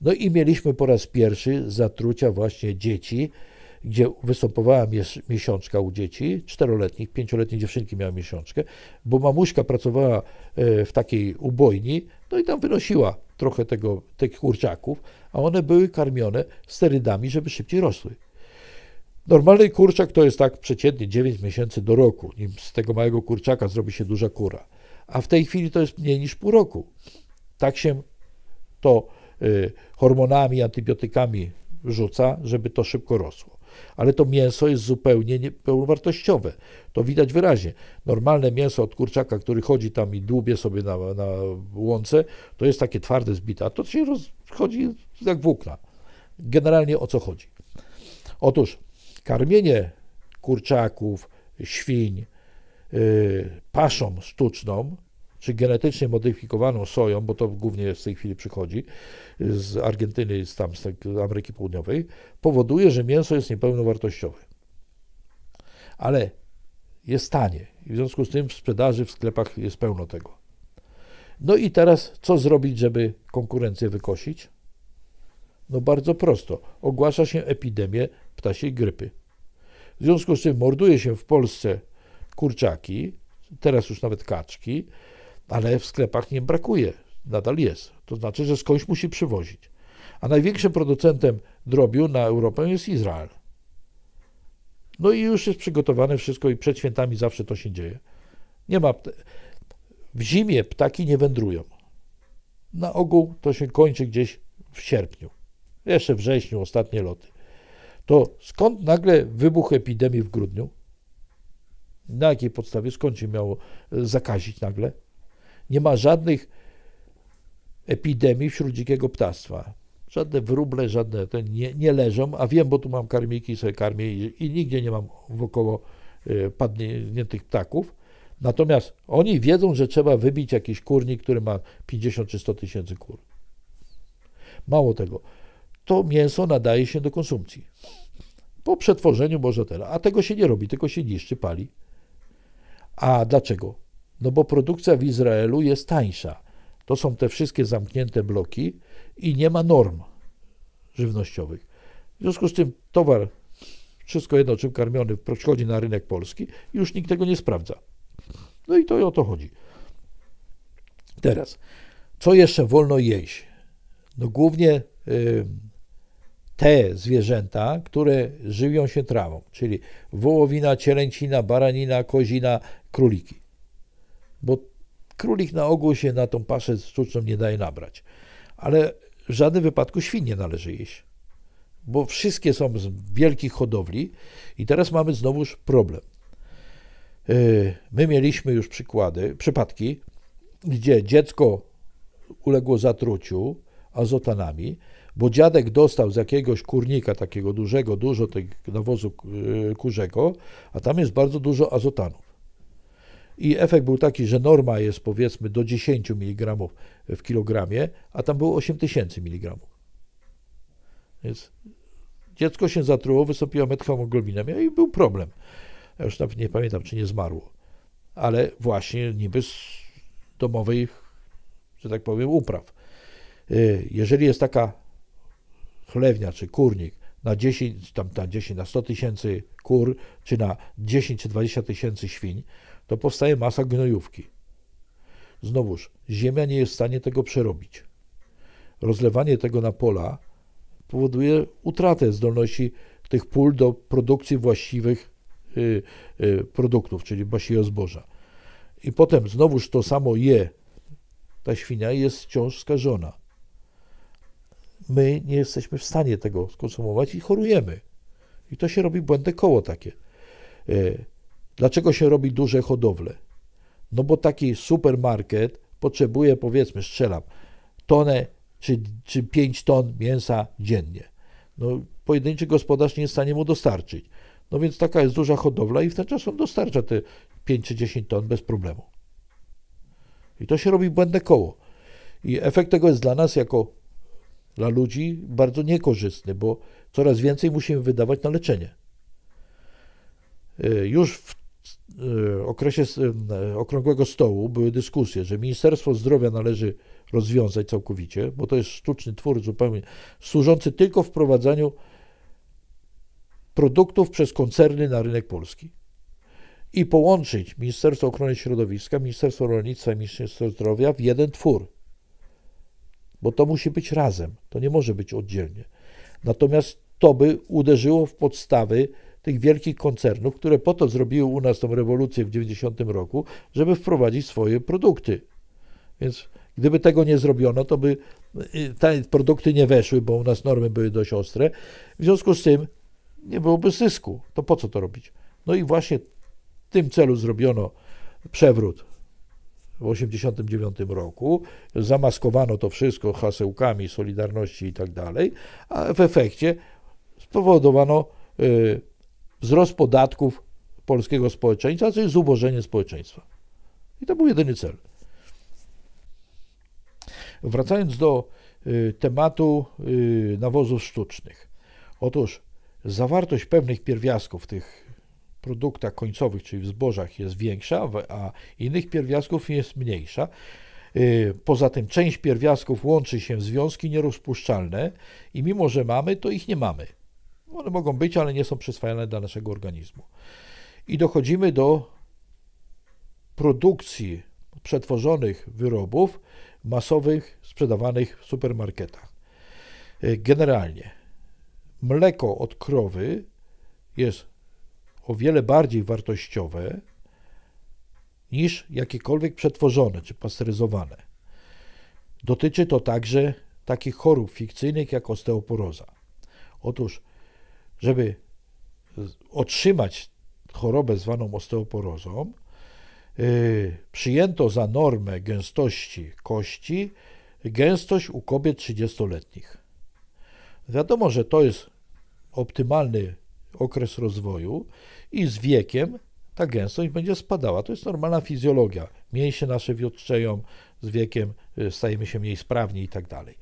No i mieliśmy po raz pierwszy zatrucia właśnie dzieci gdzie występowała miesiączka u dzieci, czteroletnich, pięcioletniej dziewczynki miała miesiączkę, bo mamuśka pracowała e, w takiej ubojni, no i tam wynosiła trochę tego, tych kurczaków, a one były karmione sterydami, żeby szybciej rosły. Normalny kurczak to jest tak przeciętnie 9 miesięcy do roku, nim z tego małego kurczaka zrobi się duża kura. A w tej chwili to jest mniej niż pół roku. Tak się to y, hormonami, antybiotykami rzuca, żeby to szybko rosło ale to mięso jest zupełnie niepełnowartościowe. To widać wyraźnie. Normalne mięso od kurczaka, który chodzi tam i dłubie sobie na, na łące, to jest takie twarde, zbite, a to się rozchodzi jak włókna. Generalnie o co chodzi? Otóż karmienie kurczaków, świń, y, paszą sztuczną, czy genetycznie modyfikowaną soją, bo to głównie w tej chwili przychodzi z Argentyny, z tam tak, z Ameryki Południowej, powoduje, że mięso jest niepełnowartościowe. Ale jest tanie i w związku z tym w sprzedaży w sklepach jest pełno tego. No i teraz co zrobić, żeby konkurencję wykosić? No bardzo prosto. Ogłasza się epidemię ptasiej grypy. W związku z tym morduje się w Polsce kurczaki, teraz już nawet kaczki, ale w sklepach nie brakuje, nadal jest. To znaczy, że skądś musi przywozić. A największym producentem drobiu na Europę jest Izrael. No i już jest przygotowane wszystko i przed świętami zawsze to się dzieje. Nie ma. W zimie ptaki nie wędrują. Na ogół to się kończy gdzieś w sierpniu. Jeszcze wrześniu, ostatnie loty. To skąd nagle wybuch epidemii w grudniu? Na jakiej podstawie? Skąd się miało zakazić nagle? Nie ma żadnych epidemii wśród dzikiego ptactwa. Żadne wróble, żadne te nie, nie leżą, a wiem, bo tu mam karmiki, sobie karmię i, i nigdzie nie mam wokoło y, padniętych ptaków. Natomiast oni wiedzą, że trzeba wybić jakiś kurnik, który ma 50 czy 100 tysięcy kur. Mało tego, to mięso nadaje się do konsumpcji. Po przetworzeniu może teraz, a tego się nie robi, tylko się niszczy, pali. A dlaczego? No bo produkcja w Izraelu jest tańsza. To są te wszystkie zamknięte bloki i nie ma norm żywnościowych. W związku z tym towar, wszystko jedno czym karmiony, przychodzi na rynek polski i już nikt tego nie sprawdza. No i to i o to chodzi. Teraz, co jeszcze wolno jeść? No głównie te zwierzęta, które żywią się trawą, czyli wołowina, cielęcina, baranina, kozina, króliki bo królik na ogół się na tą paszę z sztuczną nie daje nabrać. Ale w żadnym wypadku świn nie należy jeść, bo wszystkie są z wielkich hodowli i teraz mamy znowuż problem. Y, my mieliśmy już przykłady, przypadki, gdzie dziecko uległo zatruciu azotanami, bo dziadek dostał z jakiegoś kurnika takiego dużego, dużo tego nawozu y, kurzego, a tam jest bardzo dużo azotanu. I efekt był taki, że norma jest powiedzmy do 10 mg w kilogramie, a tam było 8000 mg. Więc dziecko się zatruło, wystąpiła methemoglobina i był problem. Ja już nawet nie pamiętam, czy nie zmarło. Ale właśnie niby z domowej, że tak powiem, upraw. Y, jeżeli jest taka chlewnia czy kurnik na 10, tam na 10, na 100 tysięcy kur, czy na 10 czy 20 tysięcy świń, to powstaje masa gnojówki. Znowuż, ziemia nie jest w stanie tego przerobić. Rozlewanie tego na pola powoduje utratę zdolności tych pól do produkcji właściwych y, y, produktów, czyli właściwego zboża. I potem znowuż to samo je, ta świnia jest wciąż skażona. My nie jesteśmy w stanie tego skonsumować i chorujemy. I to się robi błędne koło takie. Y, Dlaczego się robi duże hodowle? No bo taki supermarket potrzebuje, powiedzmy, strzelam, tonę czy, czy 5 ton mięsa dziennie. No, pojedynczy gospodarz nie jest w stanie mu dostarczyć. No więc taka jest duża hodowla i w ten czas on dostarcza te 5 czy 10 ton bez problemu. I to się robi błędne koło. I efekt tego jest dla nas, jako dla ludzi, bardzo niekorzystny, bo coraz więcej musimy wydawać na leczenie. E, już w Y, okresie e, Okrągłego Stołu były dyskusje, że Ministerstwo Zdrowia należy rozwiązać całkowicie, bo to jest sztuczny twór zupełnie, służący tylko wprowadzaniu produktów przez koncerny na rynek polski. I połączyć Ministerstwo Ochrony Środowiska, Ministerstwo Rolnictwa i Ministerstwo Zdrowia w jeden twór. Bo to musi być razem, to nie może być oddzielnie. Natomiast to by uderzyło w podstawy tych wielkich koncernów, które po to zrobiły u nas tą rewolucję w 90 roku, żeby wprowadzić swoje produkty. Więc gdyby tego nie zrobiono, to by y, te produkty nie weszły, bo u nas normy były dość ostre. W związku z tym nie byłoby zysku. To po co to robić? No i właśnie w tym celu zrobiono przewrót w 1989 roku. Zamaskowano to wszystko hasełkami Solidarności i tak dalej, a w efekcie spowodowano y, wzrost podatków polskiego społeczeństwa, czyli zubożenie społeczeństwa. I to był jedyny cel. Wracając do y, tematu y, nawozów sztucznych. Otóż zawartość pewnych pierwiastków w tych produktach końcowych, czyli w zbożach, jest większa, a innych pierwiastków jest mniejsza. Y, poza tym część pierwiastków łączy się w związki nierozpuszczalne i mimo, że mamy, to ich nie mamy. No, one mogą być, ale nie są przyswajane dla naszego organizmu. I dochodzimy do produkcji przetworzonych wyrobów masowych sprzedawanych w supermarketach. E, generalnie mleko od krowy jest o wiele bardziej wartościowe niż jakiekolwiek przetworzone czy pasteryzowane. Dotyczy to także takich chorób fikcyjnych jak osteoporoza. Otóż żeby otrzymać chorobę zwaną osteoporozą, y, przyjęto za normę gęstości kości gęstość u kobiet 30-letnich. Wiadomo, że to jest optymalny okres rozwoju i z wiekiem ta gęstość będzie spadała. To jest normalna fizjologia. Mięśnie nasze wiotczeją z wiekiem, y, stajemy się mniej sprawni i tak dalej.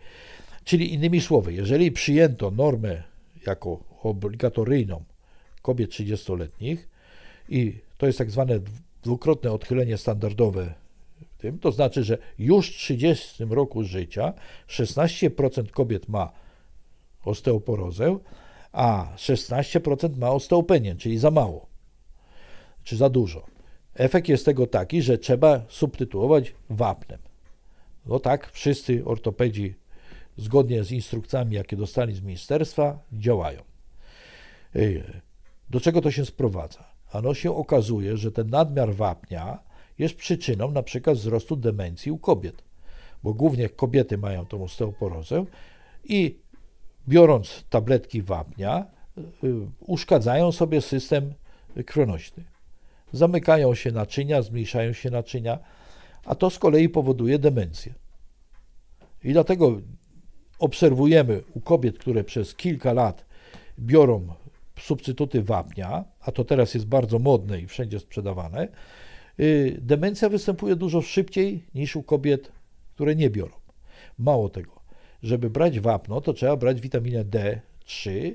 Czyli innymi słowy, jeżeli przyjęto normę jako obligatoryjną kobiet 30-letnich i to jest tak zwane dwukrotne odchylenie standardowe. Tym, to znaczy, że już w 30 roku życia 16% kobiet ma osteoporozę, a 16% ma osteopenię, czyli za mało, czy za dużo. Efekt jest tego taki, że trzeba subtytułować wapnem. No tak, wszyscy ortopedzi zgodnie z instrukcjami, jakie dostali z ministerstwa, działają. Y, do czego to się sprowadza? Ano się okazuje, że ten nadmiar wapnia jest przyczyną na przykład wzrostu demencji u kobiet, bo głównie kobiety mają tą osteoporozę i biorąc tabletki wapnia y, uszkadzają sobie system kronośny. Zamykają się naczynia, zmniejszają się naczynia, a to z kolei powoduje demencję. I dlatego obserwujemy u kobiet, które przez kilka lat biorą substytuty wapnia, a to teraz jest bardzo modne i wszędzie sprzedawane, y, demencja występuje dużo szybciej niż u kobiet, które nie biorą. Mało tego, żeby brać wapno, to trzeba brać witaminę D3,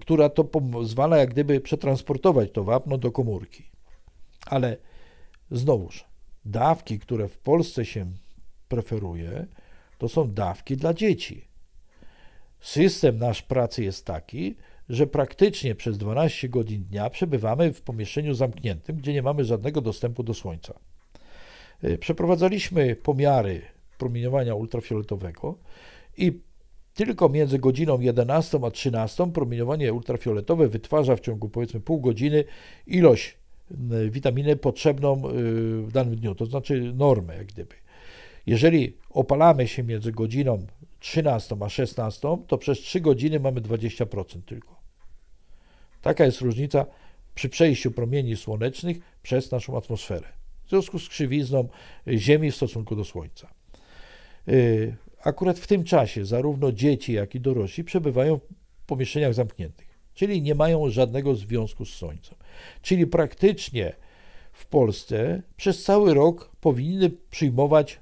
która to pozwala jak gdyby przetransportować to wapno do komórki. Ale znowuż, dawki, które w Polsce się preferuje, to są dawki dla dzieci. System nasz pracy jest taki, że praktycznie przez 12 godzin dnia przebywamy w pomieszczeniu zamkniętym, gdzie nie mamy żadnego dostępu do słońca. E, przeprowadzaliśmy pomiary promieniowania ultrafioletowego i tylko między godziną 11 a 13 promieniowanie ultrafioletowe wytwarza w ciągu powiedzmy pół godziny ilość witaminy potrzebną y, w danym dniu, to znaczy normę jak gdyby. Jeżeli opalamy się między godziną 13 a 16, to przez 3 godziny mamy 20% tylko. Taka jest różnica przy przejściu promieni słonecznych przez naszą atmosferę. W związku z krzywizną Ziemi w stosunku do Słońca. Y, akurat w tym czasie zarówno dzieci, jak i dorośli przebywają w pomieszczeniach zamkniętych, czyli nie mają żadnego związku z Słońcem. Czyli praktycznie w Polsce przez cały rok powinny przyjmować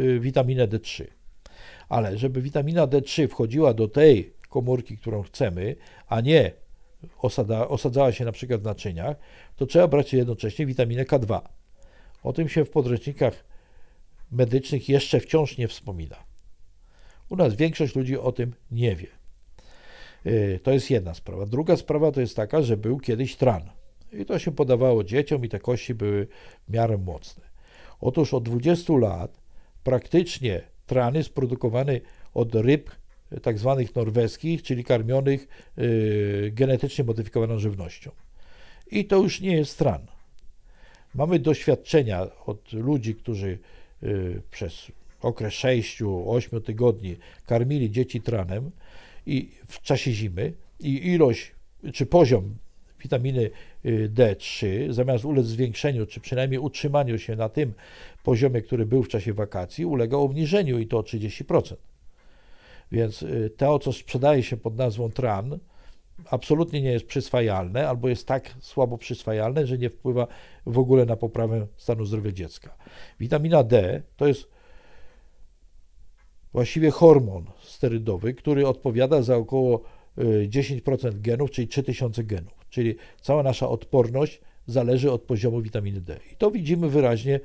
Y, witaminę D3. Ale żeby witamina D3 wchodziła do tej komórki, którą chcemy, a nie osada, osadzała się na przykład w naczyniach, to trzeba brać jednocześnie witaminę K2. O tym się w podręcznikach medycznych jeszcze wciąż nie wspomina. U nas większość ludzi o tym nie wie. Y, to jest jedna sprawa. Druga sprawa to jest taka, że był kiedyś tran. I to się podawało dzieciom i te kości były w miarę mocne. Otóż od 20 lat praktycznie trany jest produkowany od ryb e, tak zwanych norweskich, czyli karmionych e, genetycznie modyfikowaną żywnością. I to już nie jest tran. Mamy doświadczenia od ludzi, którzy e, przez okres 6-8 tygodni karmili dzieci tranem i w czasie zimy i ilość czy poziom witaminy y, D3, zamiast ulec zwiększeniu, czy przynajmniej utrzymaniu się na tym poziomie, który był w czasie wakacji, ulega obniżeniu i to o 30%. Więc y, to, co sprzedaje się pod nazwą TRAN, absolutnie nie jest przyswajalne albo jest tak słabo przyswajalne, że nie wpływa w ogóle na poprawę stanu zdrowia dziecka. Witamina D to jest właściwie hormon sterydowy, który odpowiada za około 10% y, genów, czyli 3000 genów. Czyli cała nasza odporność zależy od poziomu witaminy D. I to widzimy wyraźnie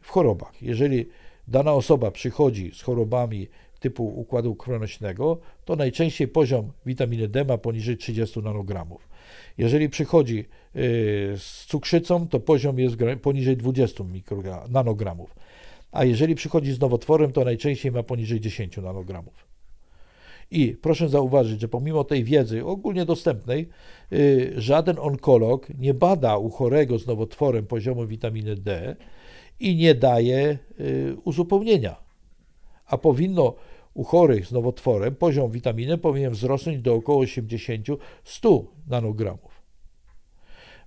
w chorobach. Jeżeli dana osoba przychodzi z chorobami typu układu krwionośnego, to najczęściej poziom witaminy D ma poniżej 30 nanogramów. Jeżeli przychodzi y, z cukrzycą, to poziom jest poniżej 20 nanogramów. A jeżeli przychodzi z nowotworem, to najczęściej ma poniżej 10 nanogramów. I proszę zauważyć, że pomimo tej wiedzy ogólnie dostępnej, y, żaden onkolog nie bada u chorego z nowotworem poziomu witaminy D i nie daje y, uzupełnienia. A powinno u chorych z nowotworem poziom witaminy powinien wzrosnąć do około 80-100 nanogramów.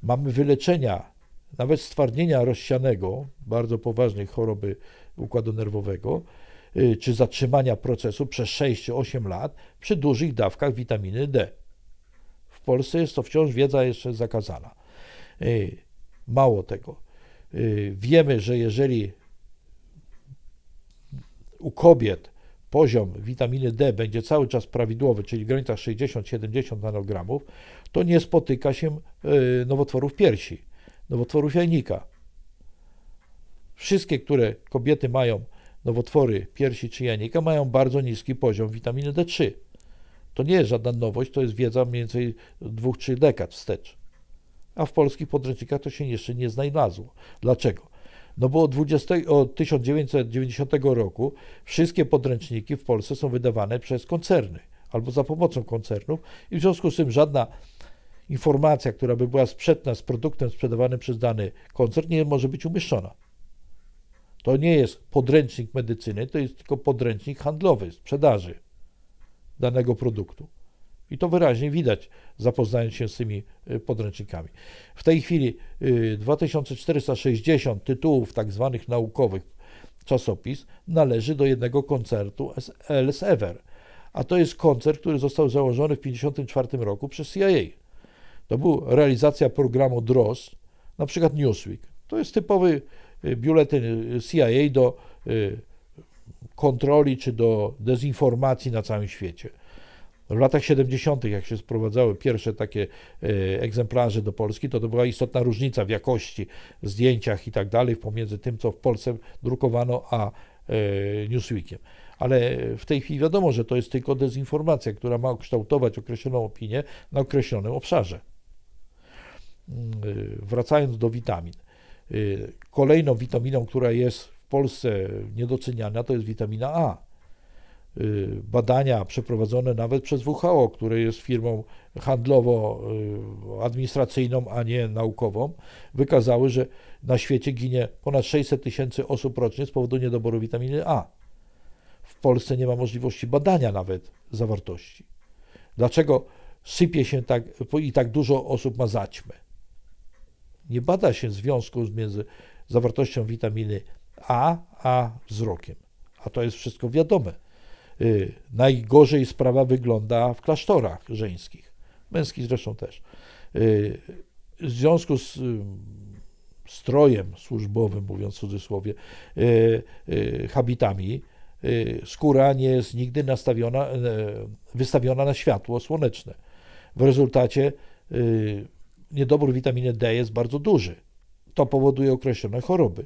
Mamy wyleczenia, nawet stwardnienia rozsianego, bardzo poważnej choroby układu nerwowego, Y, czy zatrzymania procesu przez 6 8 lat przy dużych dawkach witaminy D. W Polsce jest to wciąż wiedza jeszcze zakazana. Y, mało tego. Y, wiemy, że jeżeli u kobiet poziom witaminy D będzie cały czas prawidłowy, czyli w granicach 60-70 nanogramów, to nie spotyka się nowotworów piersi, nowotworów jajnika. Wszystkie, które kobiety mają nowotwory piersi czy jajnika mają bardzo niski poziom witaminy D3. To nie jest żadna nowość, to jest wiedza mniej więcej 2-3 dekad wstecz. A w polskich podręcznikach to się jeszcze nie znalazło. Dlaczego? No bo od, 20, od 1990 roku wszystkie podręczniki w Polsce są wydawane przez koncerny albo za pomocą koncernów i w związku z tym żadna informacja, która by była sprzeczna z produktem sprzedawanym przez dany koncern nie może być umieszczona. To nie jest podręcznik medycyny, to jest tylko podręcznik handlowy, sprzedaży danego produktu. I to wyraźnie widać, zapoznając się z tymi y, podręcznikami. W tej chwili 2460 y, tytułów tak zwanych naukowych czasopis należy do jednego koncertu Elsever, a to jest koncert, który został założony w 1954 roku przez CIA. To była realizacja programu DROS, na przykład Newsweek. To jest typowy Y, biuletyn y, CIA do y, kontroli czy do dezinformacji na całym świecie. W latach 70., jak się sprowadzały pierwsze takie egzemplarze do Polski, to, to była istotna różnica w jakości, zdjęciach i tak dalej, pomiędzy tym, co w Polsce drukowano, a Newsweekiem. Ale w tej chwili wiadomo, że to jest tylko dezinformacja, która ma kształtować określoną opinię na określonym obszarze. Mm, wracając do witamin. Y, kolejną witaminą, która jest w Polsce niedoceniana, to jest witamina A. Y, badania przeprowadzone nawet przez WHO, które jest firmą handlowo-administracyjną, y, a nie naukową, wykazały, że na świecie ginie ponad 600 tysięcy osób rocznie z powodu niedoboru witaminy A. W Polsce nie ma możliwości badania nawet zawartości. Dlaczego sypie się tak i tak dużo osób ma zaćmę? Nie bada się związku między zawartością witaminy A a wzrokiem. A to jest wszystko wiadome. Y, najgorzej sprawa wygląda w klasztorach żeńskich, męskich zresztą też. Y, w związku z y, strojem służbowym, mówiąc w cudzysłowie, habitami, skóra nie jest nigdy nastawiona, wystawiona na światło słoneczne. W rezultacie niedobór witaminy D jest bardzo duży. To powoduje określone choroby.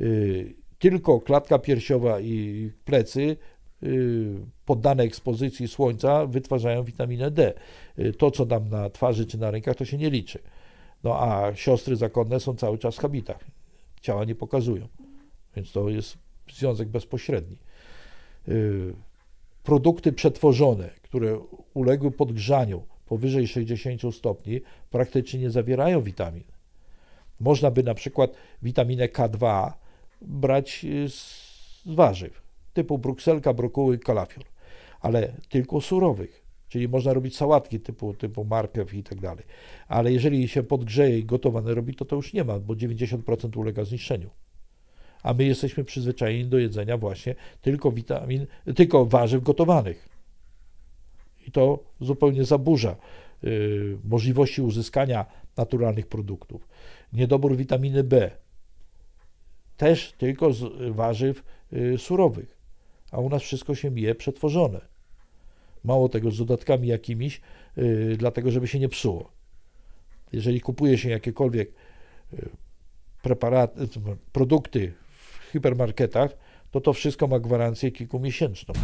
Y, tylko klatka piersiowa i plecy y, poddane ekspozycji słońca wytwarzają witaminę D. Y, to, co dam na twarzy czy na rękach, to się nie liczy. No a siostry zakonne są cały czas w habitach. Ciała nie pokazują. Więc to jest związek bezpośredni. Produkty przetworzone, które uległy podgrzaniu, powyżej 60 stopni praktycznie nie zawierają witamin. Można by na przykład witaminę K2 brać y, z warzyw typu brukselka, brokuły, kalafior, ale tylko surowych. Czyli można robić sałatki typu, typu markew i tak dalej. Ale jeżeli się podgrzeje i gotowane robi, to to już nie ma, bo 90% ulega zniszczeniu. A my jesteśmy przyzwyczajeni do jedzenia właśnie tylko witamin, tylko warzyw gotowanych i to zupełnie zaburza y, możliwości uzyskania naturalnych produktów. Niedobór witaminy B też tylko z warzyw y, surowych, a u nas wszystko się je przetworzone. Mało tego, z dodatkami jakimiś, y, dlatego żeby się nie psuło. Jeżeli kupuje się jakiekolwiek preparaty, produkty w hipermarketach, to to wszystko ma gwarancję kilkumiesięczną.